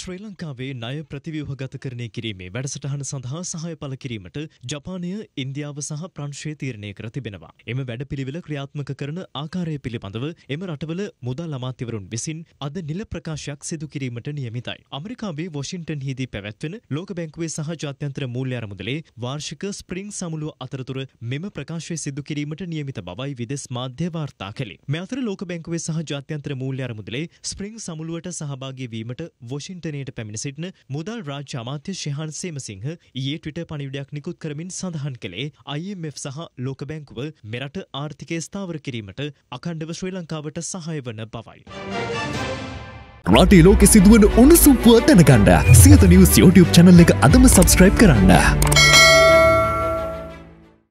ශ්‍රී ලංකාවේ ණය ප්‍රතිව්‍යුහගතකරණය කිරීමේ වැඩසටහන සඳහා සහාය පළ කිරීමට ජපානය, ඉන්දියාව සහ ප්‍රංශය තීරණය කර තිබෙනවා. එම වැඩපිළිවෙල ක්‍රියාත්මක කරන ආකාරය පිළිබඳව එම රටවල මුදල් අමාත්‍යවරුන් විසින් අද නිල ප්‍රකාශයක් සිදු කිරීමට නියමිතයි. ඇමරිකාවේ වොෂින්ටන් හිදී පැවැත්වෙන ලෝක බැංකුවේ සහ ජාත්‍යන්තර මූල්‍ය අරමුදලේ වාර්ෂික ස්ප්‍රිං සමුළුව අතරතුර මෙම ප්‍රකාශය සිදු කිරීමට නියමිත බවයි විදෙස් මාධ්‍ය වාර්තා කළේ. මේ අතර ලෝක බැංකුවේ සහ ජාත්‍යන්තර මූල්‍ය අරමුදලේ ස්ප්‍රිං සමුළුවට සහභාගී වීමට වොෂින්ටන් චින්තනයට පැමිණ සිටින මුදල් රාජ්‍ය අමාත්‍ය ශෙහන් සේමසිංහ ඊයේ ට්විටර් පණිවිඩයක් නිකුත් කරමින් සඳහන් කළේ IMF සහ ලෝක බැංකුව මෙරට ආර්ථිකය ස්ථාවර කිරීමට අඛණ්ඩව ශ්‍රී ලංකාවට සහාය වන බවයි. රටේ ලෝකෙ සිදුවන උණුසුම්පුව දැනගන්න සියත නිවස් YouTube channel එක අදම subscribe කරන්න.